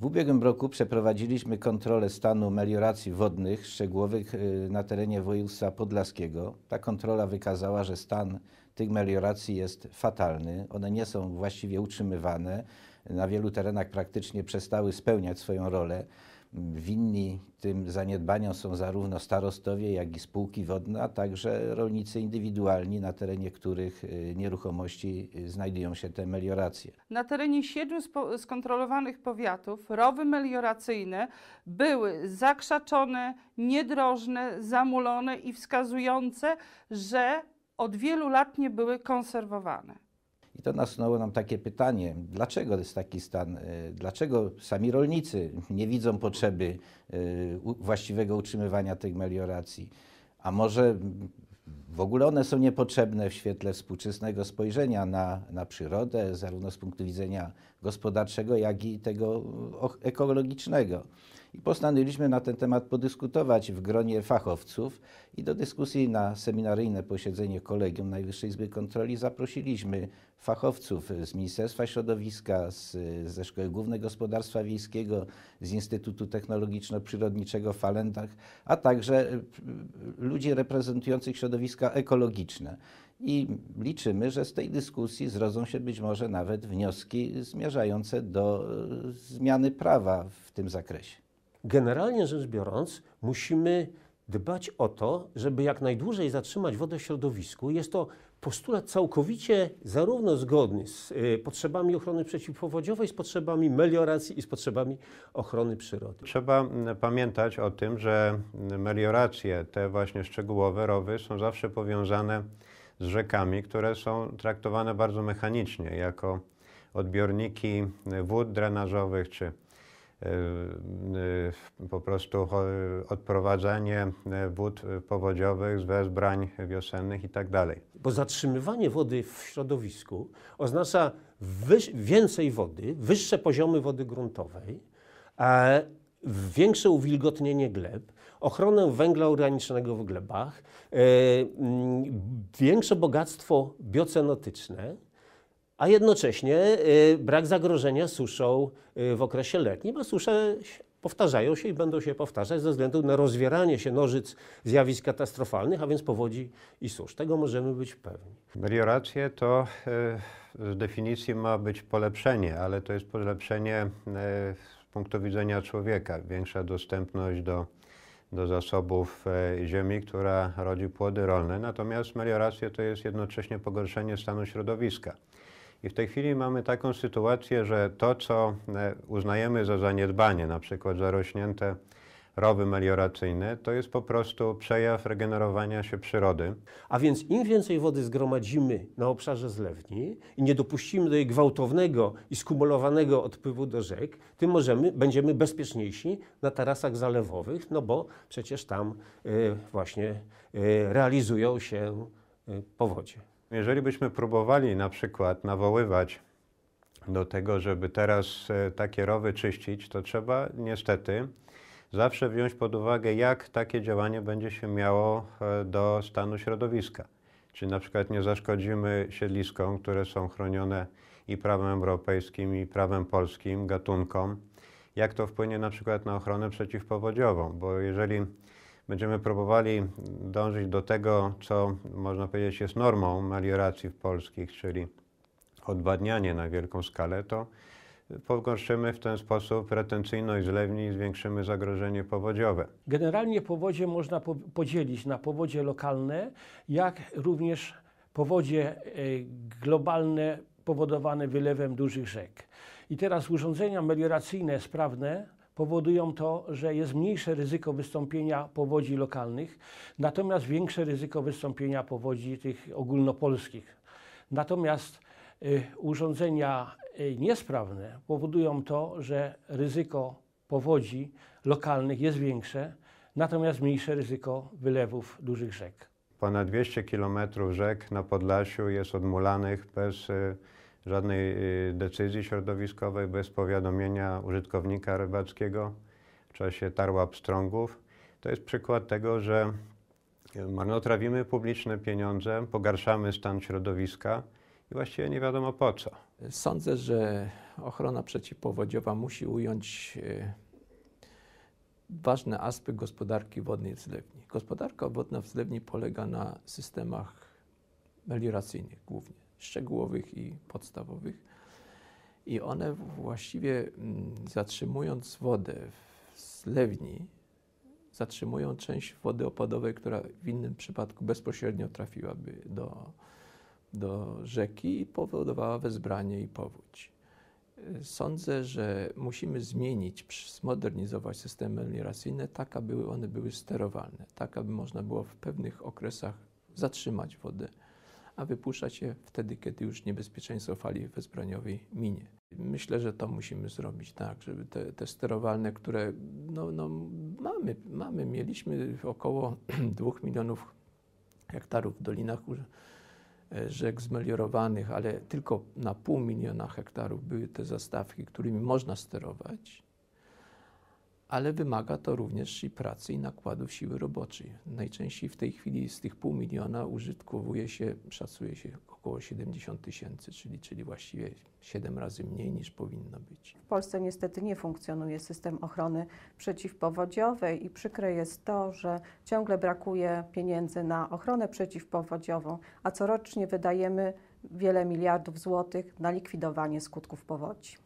W ubiegłym roku przeprowadziliśmy kontrolę stanu melioracji wodnych szczegółowych y, na terenie województwa podlaskiego. Ta kontrola wykazała, że stan tych melioracji jest fatalny. One nie są właściwie utrzymywane. Na wielu terenach praktycznie przestały spełniać swoją rolę. Winni tym zaniedbaniom są zarówno starostowie, jak i spółki wodne, a także rolnicy indywidualni, na terenie których y, nieruchomości y, znajdują się te melioracje. Na terenie siedmiu skontrolowanych powiatów rowy melioracyjne były zakrzaczone, niedrożne, zamulone i wskazujące, że od wielu lat nie były konserwowane. I to nasunęło nam takie pytanie, dlaczego jest taki stan, y, dlaczego sami rolnicy nie widzą potrzeby y, właściwego utrzymywania tych melioracji, a może w ogóle one są niepotrzebne w świetle współczesnego spojrzenia na, na przyrodę, zarówno z punktu widzenia gospodarczego, jak i tego e, ekologicznego. I postanowiliśmy na ten temat podyskutować w gronie fachowców i do dyskusji na seminaryjne posiedzenie Kolegium Najwyższej Izby Kontroli zaprosiliśmy fachowców z Ministerstwa Środowiska, z, ze Szkoły Głównej Gospodarstwa Wiejskiego, z Instytutu Technologiczno-Przyrodniczego w Falendach, a także e, ludzi reprezentujących środowiska środowiska ekologiczne. I liczymy, że z tej dyskusji zrodzą się być może nawet wnioski zmierzające do e, zmiany prawa w tym zakresie. Generalnie rzecz biorąc, musimy dbać o to, żeby jak najdłużej zatrzymać wodę w środowisku. Jest to postulat całkowicie zarówno zgodny z y, potrzebami ochrony przeciwpowodziowej, z potrzebami melioracji i z potrzebami ochrony przyrody. Trzeba pamiętać o tym, że melioracje, te właśnie szczegółowe rowy są zawsze powiązane z rzekami, które są traktowane bardzo mechanicznie jako odbiorniki y, wód drenażowych czy Y, y, po prostu odprowadzanie y, wód powodziowych z wezbrań wiosennych i tak dalej. Bo zatrzymywanie wody w środowisku oznacza więcej wody, wyższe poziomy wody gruntowej, większe uwilgotnienie gleb, ochronę węgla organicznego w glebach, większe bogactwo biocenotyczne a jednocześnie y, brak zagrożenia suszą y, w okresie letnim, a susze powtarzają się i będą się powtarzać ze względu na rozwieranie się nożyc zjawisk katastrofalnych, a więc powodzi i susz. Tego możemy być pewni. Melioracje to y, z definicji ma być polepszenie, ale to jest polepszenie z punktu widzenia człowieka. Większa dostępność do, do zasobów ziemi, która rodzi płody rolne. Natomiast melioracje to jest jednocześnie pogorszenie stanu środowiska. I w tej chwili mamy taką sytuację, że to, co e, uznajemy za zaniedbanie, na przykład zarośnięte rowy melioracyjne, to jest po prostu przejaw regenerowania się przyrody. A więc im więcej wody zgromadzimy na obszarze zlewni i nie dopuścimy do jej gwałtownego i skumulowanego odpływu do rzek, tym możemy, będziemy bezpieczniejsi na tarasach zalewowych, no bo przecież tam e, właśnie e, realizują się powodzie. Jeżeli byśmy próbowali na przykład nawoływać do tego, żeby teraz e, takie rowy czyścić, to trzeba niestety zawsze wziąć pod uwagę, jak takie działanie będzie się miało e, do stanu środowiska. Czy na przykład nie zaszkodzimy siedliskom, które są chronione i prawem europejskim, i prawem polskim, gatunkom, jak to wpłynie na przykład na ochronę przeciwpowodziową, bo jeżeli Będziemy próbowali dążyć do tego, co można powiedzieć jest normą melioracji polskich, czyli odwadnianie na wielką skalę, to pogorszymy w ten sposób retencyjność zlewni i zwiększymy zagrożenie powodziowe. Generalnie powodzie można po podzielić na powodzie lokalne, jak również powodzie e, globalne powodowane wylewem dużych rzek. I teraz urządzenia melioracyjne sprawne powodują to, że jest mniejsze ryzyko wystąpienia powodzi lokalnych, natomiast większe ryzyko wystąpienia powodzi tych ogólnopolskich. Natomiast y, urządzenia y, niesprawne powodują to, że ryzyko powodzi lokalnych jest większe, natomiast mniejsze ryzyko wylewów dużych rzek. Ponad 200 km rzek na Podlasiu jest odmulanych bez y, żadnej y, decyzji środowiskowej, bez powiadomienia użytkownika rybackiego w czasie tarła pstrągów. To jest przykład tego, że y, marnotrawimy publiczne pieniądze, pogarszamy stan środowiska i właściwie nie wiadomo po co. Sądzę, że ochrona przeciwpowodziowa musi ująć y, ważny aspekt gospodarki wodnej w zlewni. Gospodarka wodna w zlewni polega na systemach melioracyjnych głównie szczegółowych i podstawowych. I one właściwie mm, zatrzymując wodę w zlewni, zatrzymują część wody opadowej, która w innym przypadku bezpośrednio trafiłaby do, do rzeki i powodowała wezbranie i powódź. Sądzę, że musimy zmienić, zmodernizować systemy melioracyjne tak, aby one były sterowalne, tak, aby można było w pewnych okresach zatrzymać wodę, a wypuszczać je wtedy, kiedy już niebezpieczeństwo fali wezbraniowej minie. Myślę, że to musimy zrobić tak, żeby te, te sterowalne, które no, no, mamy, mamy, mieliśmy około 2 milionów hektarów w dolinach e, rzek zmeliorowanych, ale tylko na pół miliona hektarów były te zastawki, którymi można sterować ale wymaga to również i pracy i nakładów siły roboczej. Najczęściej w tej chwili z tych pół miliona użytkowuje się, szacuje się około 70 tysięcy, czyli, czyli właściwie 7 razy mniej niż powinno być. W Polsce niestety nie funkcjonuje system ochrony przeciwpowodziowej i przykre jest to, że ciągle brakuje pieniędzy na ochronę przeciwpowodziową, a corocznie wydajemy wiele miliardów złotych na likwidowanie skutków powodzi.